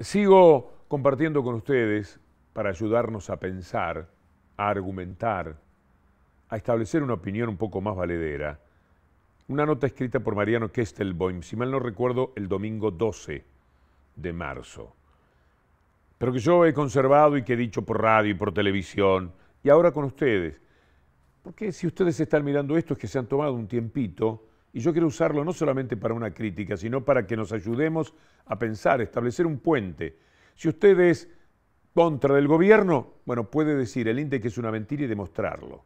Sigo compartiendo con ustedes para ayudarnos a pensar, a argumentar, a establecer una opinión un poco más valedera. Una nota escrita por Mariano Kestelboim, si mal no recuerdo, el domingo 12 de marzo, pero que yo he conservado y que he dicho por radio y por televisión, y ahora con ustedes. Porque si ustedes están mirando esto es que se han tomado un tiempito y yo quiero usarlo no solamente para una crítica, sino para que nos ayudemos a pensar, establecer un puente. Si usted es contra del gobierno, bueno, puede decir el INDEC que es una mentira y demostrarlo.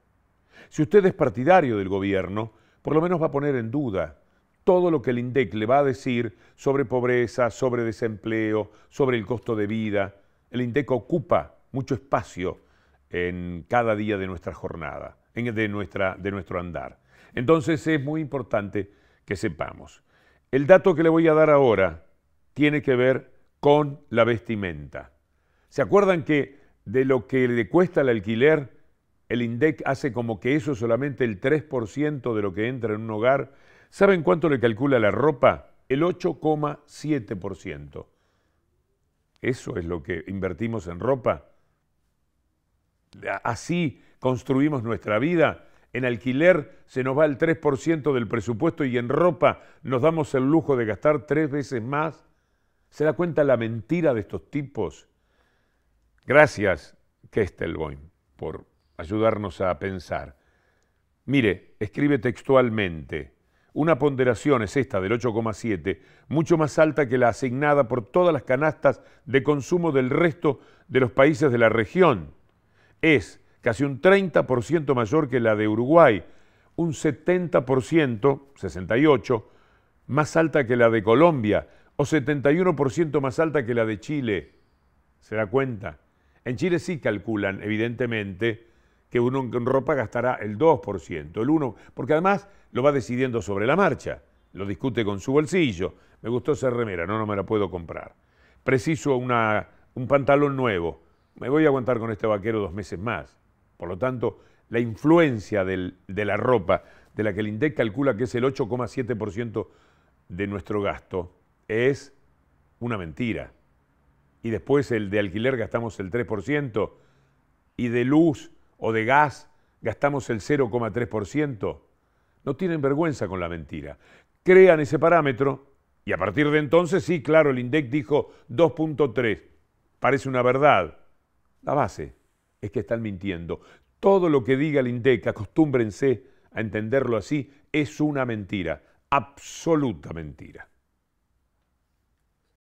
Si usted es partidario del gobierno, por lo menos va a poner en duda todo lo que el INDEC le va a decir sobre pobreza, sobre desempleo, sobre el costo de vida. El INDEC ocupa mucho espacio en cada día de nuestra jornada, de, nuestra, de nuestro andar. Entonces es muy importante que sepamos. El dato que le voy a dar ahora tiene que ver con la vestimenta. ¿Se acuerdan que de lo que le cuesta el alquiler, el INDEC hace como que eso es solamente el 3% de lo que entra en un hogar? ¿Saben cuánto le calcula la ropa? El 8,7%. Eso es lo que invertimos en ropa. Así construimos nuestra vida en alquiler se nos va el 3% del presupuesto y en ropa nos damos el lujo de gastar tres veces más. ¿Se da cuenta la mentira de estos tipos? Gracias, Kestelboim, por ayudarnos a pensar. Mire, escribe textualmente. Una ponderación es esta del 8,7, mucho más alta que la asignada por todas las canastas de consumo del resto de los países de la región. Es casi un 30% mayor que la de Uruguay, un 70%, 68, más alta que la de Colombia o 71% más alta que la de Chile. ¿Se da cuenta? En Chile sí calculan, evidentemente, que uno en ropa gastará el 2%, el 1%, porque además lo va decidiendo sobre la marcha, lo discute con su bolsillo. Me gustó esa remera, no, no me la puedo comprar. Preciso un pantalón nuevo, me voy a aguantar con este vaquero dos meses más. Por lo tanto, la influencia de la ropa, de la que el INDEC calcula que es el 8,7% de nuestro gasto, es una mentira. Y después el de alquiler gastamos el 3% y de luz o de gas gastamos el 0,3%. No tienen vergüenza con la mentira. Crean ese parámetro y a partir de entonces, sí, claro, el INDEC dijo 2.3. Parece una verdad. La base es que están mintiendo. Todo lo que diga el INDEC, acostúmbrense a entenderlo así, es una mentira, absoluta mentira.